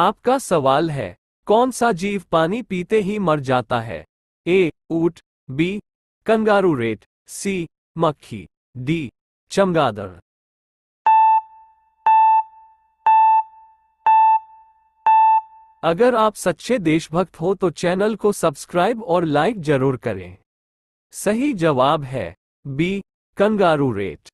आपका सवाल है कौन सा जीव पानी पीते ही मर जाता है ए ऊट बी कंगारू रेट सी मक्खी डी चमगादड़ अगर आप सच्चे देशभक्त हो तो चैनल को सब्सक्राइब और लाइक जरूर करें सही जवाब है बी कंगारू रेट